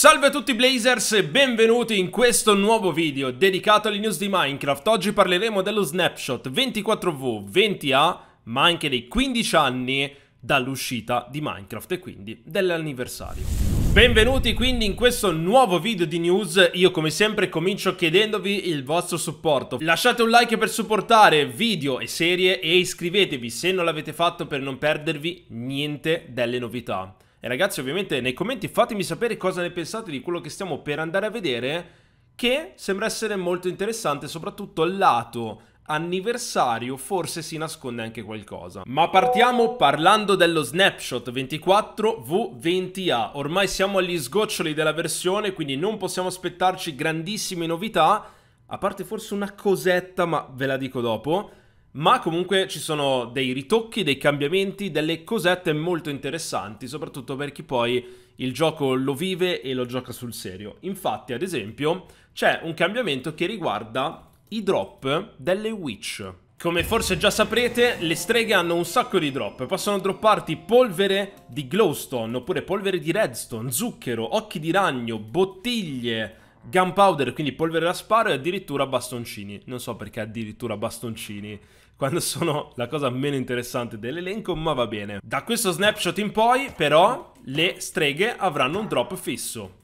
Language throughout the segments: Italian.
Salve a tutti Blazers e benvenuti in questo nuovo video dedicato alle news di Minecraft. Oggi parleremo dello snapshot 24V 20A, ma anche dei 15 anni dall'uscita di Minecraft e quindi dell'anniversario. Benvenuti quindi in questo nuovo video di news, io come sempre comincio chiedendovi il vostro supporto. Lasciate un like per supportare video e serie e iscrivetevi se non l'avete fatto per non perdervi niente delle novità. E ragazzi, ovviamente nei commenti fatemi sapere cosa ne pensate di quello che stiamo per andare a vedere, che sembra essere molto interessante, soprattutto al lato anniversario forse si nasconde anche qualcosa. Ma partiamo parlando dello snapshot 24V20A. Ormai siamo agli sgoccioli della versione, quindi non possiamo aspettarci grandissime novità, a parte forse una cosetta, ma ve la dico dopo ma comunque ci sono dei ritocchi, dei cambiamenti, delle cosette molto interessanti, soprattutto per chi poi il gioco lo vive e lo gioca sul serio. Infatti, ad esempio, c'è un cambiamento che riguarda i drop delle witch. Come forse già saprete, le streghe hanno un sacco di drop. Possono dropparti polvere di glowstone, oppure polvere di redstone, zucchero, occhi di ragno, bottiglie, gunpowder, quindi polvere da sparo e addirittura bastoncini. Non so perché addirittura bastoncini quando sono la cosa meno interessante dell'elenco, ma va bene. Da questo snapshot in poi, però, le streghe avranno un drop fisso.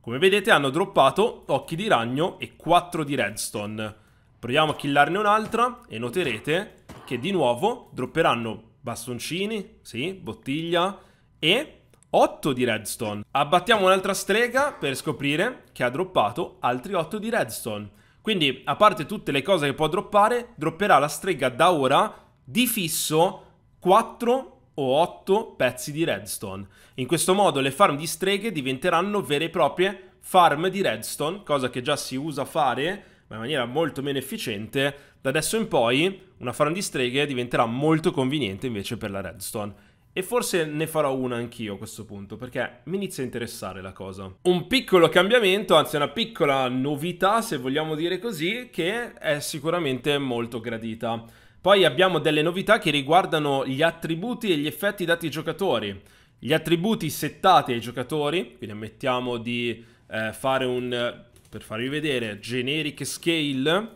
Come vedete hanno droppato Occhi di Ragno e 4 di Redstone. Proviamo a killarne un'altra e noterete che di nuovo dropperanno bastoncini, sì, bottiglia e 8 di redstone. Abbattiamo un'altra strega per scoprire che ha droppato altri 8 di redstone. Quindi, a parte tutte le cose che può droppare, dropperà la strega da ora di fisso 4 o 8 pezzi di redstone. In questo modo le farm di streghe diventeranno vere e proprie farm di redstone, cosa che già si usa fare ma in maniera molto meno efficiente. Da adesso in poi una farm di streghe diventerà molto conveniente invece per la redstone. E forse ne farò una anch'io a questo punto, perché mi inizia a interessare la cosa. Un piccolo cambiamento, anzi una piccola novità, se vogliamo dire così, che è sicuramente molto gradita. Poi abbiamo delle novità che riguardano gli attributi e gli effetti dati ai giocatori. Gli attributi settati ai giocatori, quindi ammettiamo di eh, fare un, per farvi vedere, generic scale,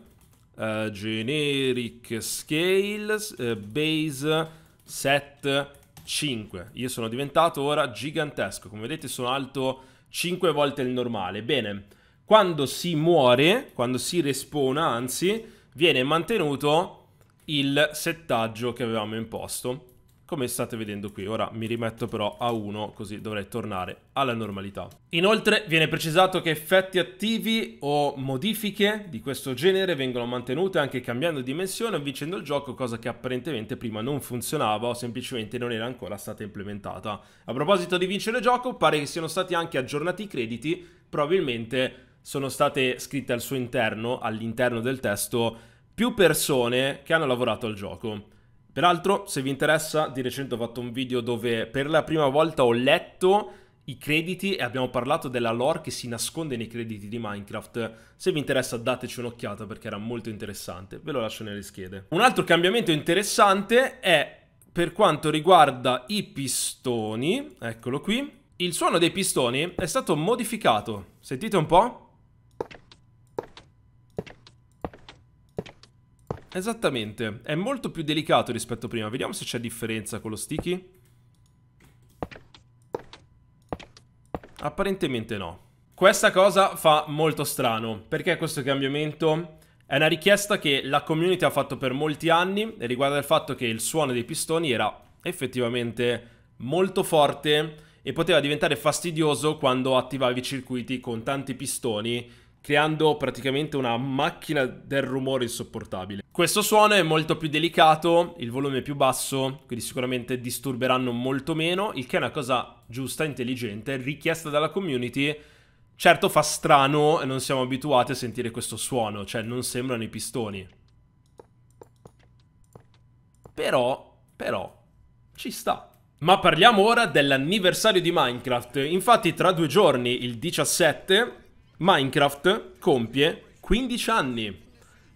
eh, generic scale, eh, base set 5. Io sono diventato ora gigantesco. Come vedete sono alto 5 volte il normale. Bene, quando si muore, quando si respona, anzi, viene mantenuto il settaggio che avevamo imposto come state vedendo qui. Ora mi rimetto però a 1 così dovrei tornare alla normalità. Inoltre viene precisato che effetti attivi o modifiche di questo genere vengono mantenute anche cambiando dimensione o vincendo il gioco, cosa che apparentemente prima non funzionava o semplicemente non era ancora stata implementata. A proposito di vincere il gioco, pare che siano stati anche aggiornati i crediti, probabilmente sono state scritte al suo interno, all'interno del testo, più persone che hanno lavorato al gioco. Peraltro, se vi interessa, di recente ho fatto un video dove per la prima volta ho letto i crediti e abbiamo parlato della lore che si nasconde nei crediti di Minecraft. Se vi interessa dateci un'occhiata perché era molto interessante, ve lo lascio nelle schede. Un altro cambiamento interessante è per quanto riguarda i pistoni, eccolo qui, il suono dei pistoni è stato modificato. Sentite un po'? Esattamente, è molto più delicato rispetto a prima. Vediamo se c'è differenza con lo sticky. Apparentemente no. Questa cosa fa molto strano, perché questo cambiamento è una richiesta che la community ha fatto per molti anni e riguarda il fatto che il suono dei pistoni era effettivamente molto forte e poteva diventare fastidioso quando attivavi i circuiti con tanti pistoni creando praticamente una macchina del rumore insopportabile. Questo suono è molto più delicato, il volume è più basso, quindi sicuramente disturberanno molto meno, il che è una cosa giusta, intelligente, richiesta dalla community. Certo fa strano e non siamo abituati a sentire questo suono, cioè non sembrano i pistoni. Però, però, ci sta. Ma parliamo ora dell'anniversario di Minecraft. Infatti tra due giorni, il 17, Minecraft compie 15 anni.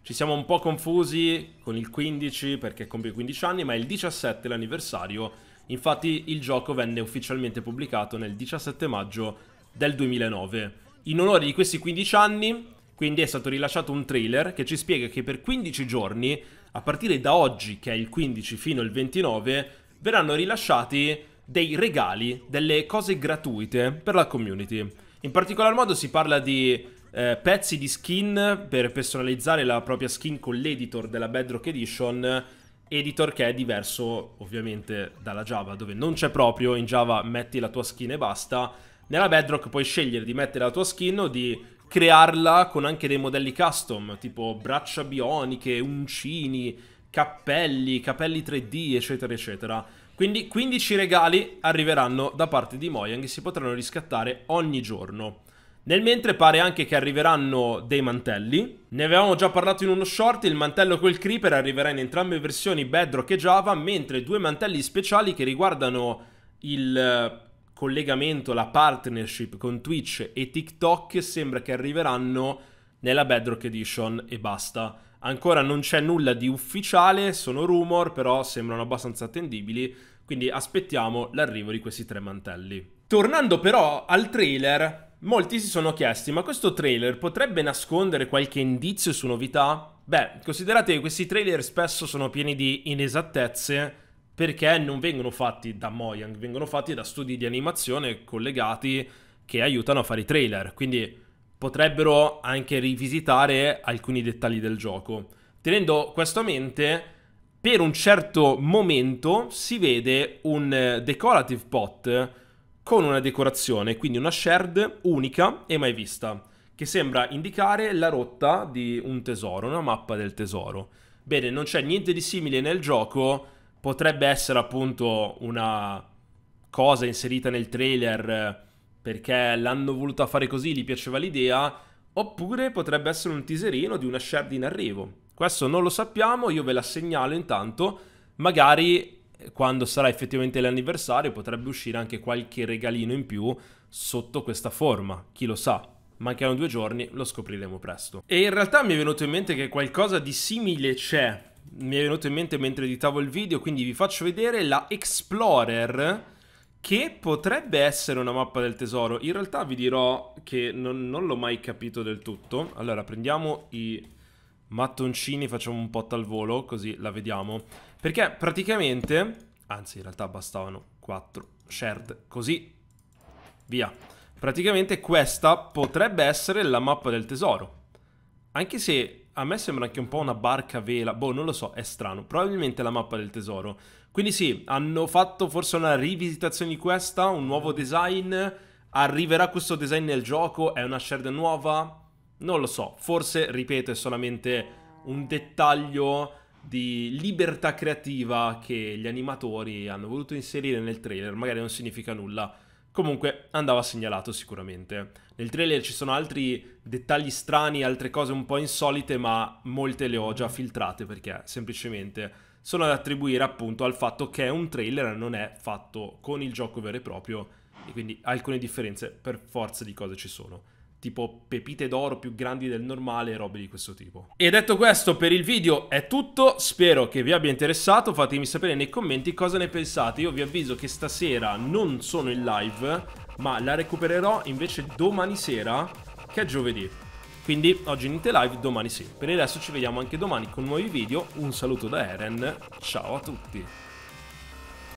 Ci siamo un po' confusi con il 15 perché compie 15 anni, ma è il 17 l'anniversario. Infatti il gioco venne ufficialmente pubblicato nel 17 maggio del 2009. In onore di questi 15 anni, quindi è stato rilasciato un trailer che ci spiega che per 15 giorni, a partire da oggi che è il 15 fino al 29, verranno rilasciati dei regali, delle cose gratuite per la community. In particolar modo si parla di eh, pezzi di skin per personalizzare la propria skin con l'editor della Bedrock Edition, editor che è diverso ovviamente dalla Java, dove non c'è proprio, in Java metti la tua skin e basta. Nella Bedrock puoi scegliere di mettere la tua skin o di crearla con anche dei modelli custom, tipo braccia bioniche, uncini, cappelli, capelli 3D, eccetera, eccetera. Quindi 15 regali arriveranno da parte di Mojang e si potranno riscattare ogni giorno. Nel mentre pare anche che arriveranno dei mantelli. Ne avevamo già parlato in uno short, il mantello col creeper arriverà in entrambe le versioni Bedrock e Java, mentre due mantelli speciali che riguardano il eh, collegamento, la partnership con Twitch e TikTok sembra che arriveranno nella Bedrock Edition e basta. Ancora non c'è nulla di ufficiale, sono rumor, però sembrano abbastanza attendibili, quindi aspettiamo l'arrivo di questi tre mantelli. Tornando però al trailer, Molti si sono chiesti, ma questo trailer potrebbe nascondere qualche indizio su novità? Beh, considerate che questi trailer spesso sono pieni di inesattezze perché non vengono fatti da Mojang, vengono fatti da studi di animazione collegati che aiutano a fare i trailer, quindi potrebbero anche rivisitare alcuni dettagli del gioco. Tenendo questo a mente, per un certo momento si vede un eh, decorative pot con una decorazione, quindi una shared unica e mai vista, che sembra indicare la rotta di un tesoro, una mappa del tesoro. Bene, non c'è niente di simile nel gioco, potrebbe essere appunto una cosa inserita nel trailer perché l'hanno voluta fare così, gli piaceva l'idea, oppure potrebbe essere un teaserino di una shared in arrivo. Questo non lo sappiamo, io ve la segnalo intanto, magari quando sarà effettivamente l'anniversario potrebbe uscire anche qualche regalino in più sotto questa forma, chi lo sa. Mancano due giorni, lo scopriremo presto. E in realtà mi è venuto in mente che qualcosa di simile c'è. Mi è venuto in mente mentre editavo il video, quindi vi faccio vedere la Explorer che potrebbe essere una mappa del tesoro. In realtà vi dirò che non, non l'ho mai capito del tutto. Allora, prendiamo i mattoncini, facciamo un po' al volo, così la vediamo. Perché praticamente, anzi in realtà bastavano 4 shared, così, via. Praticamente questa potrebbe essere la mappa del tesoro. Anche se a me sembra anche un po' una barca vela, boh non lo so, è strano. Probabilmente la mappa del tesoro. Quindi sì, hanno fatto forse una rivisitazione di questa, un nuovo design... Arriverà questo design nel gioco? È una shared nuova? Non lo so, forse, ripeto, è solamente un dettaglio di libertà creativa che gli animatori hanno voluto inserire nel trailer, magari non significa nulla. Comunque andava segnalato sicuramente. Nel trailer ci sono altri dettagli strani, altre cose un po' insolite, ma molte le ho già filtrate perché semplicemente sono da attribuire appunto al fatto che è un trailer non è fatto con il gioco vero e proprio e quindi alcune differenze per forza di cose ci sono tipo pepite d'oro più grandi del normale e robe di questo tipo. E detto questo per il video è tutto, spero che vi abbia interessato, fatemi sapere nei commenti cosa ne pensate, io vi avviso che stasera non sono in live, ma la recupererò invece domani sera, che è giovedì. Quindi oggi niente live, domani sì. Per il resto ci vediamo anche domani con nuovi video, un saluto da Eren, ciao a tutti!